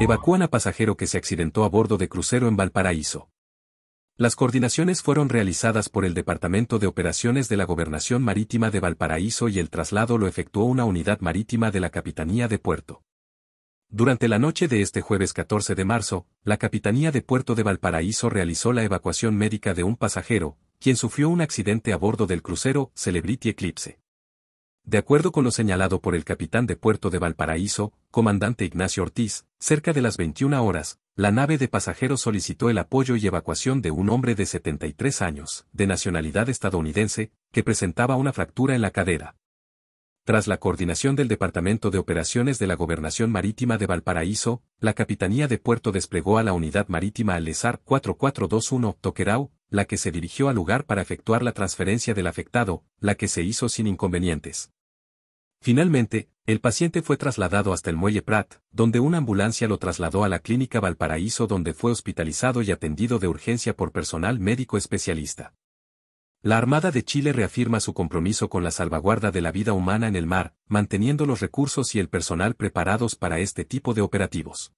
Evacúan a pasajero que se accidentó a bordo de crucero en Valparaíso. Las coordinaciones fueron realizadas por el Departamento de Operaciones de la Gobernación Marítima de Valparaíso y el traslado lo efectuó una unidad marítima de la Capitanía de Puerto. Durante la noche de este jueves 14 de marzo, la Capitanía de Puerto de Valparaíso realizó la evacuación médica de un pasajero, quien sufrió un accidente a bordo del crucero Celebrity Eclipse. De acuerdo con lo señalado por el capitán de puerto de Valparaíso, comandante Ignacio Ortiz, cerca de las 21 horas, la nave de pasajeros solicitó el apoyo y evacuación de un hombre de 73 años, de nacionalidad estadounidense, que presentaba una fractura en la cadera. Tras la coordinación del Departamento de Operaciones de la Gobernación Marítima de Valparaíso, la Capitanía de Puerto desplegó a la unidad marítima Alesar 4421 Toquerau, la que se dirigió al lugar para efectuar la transferencia del afectado, la que se hizo sin inconvenientes. Finalmente, el paciente fue trasladado hasta el muelle Prat, donde una ambulancia lo trasladó a la clínica Valparaíso donde fue hospitalizado y atendido de urgencia por personal médico especialista. La Armada de Chile reafirma su compromiso con la salvaguarda de la vida humana en el mar, manteniendo los recursos y el personal preparados para este tipo de operativos.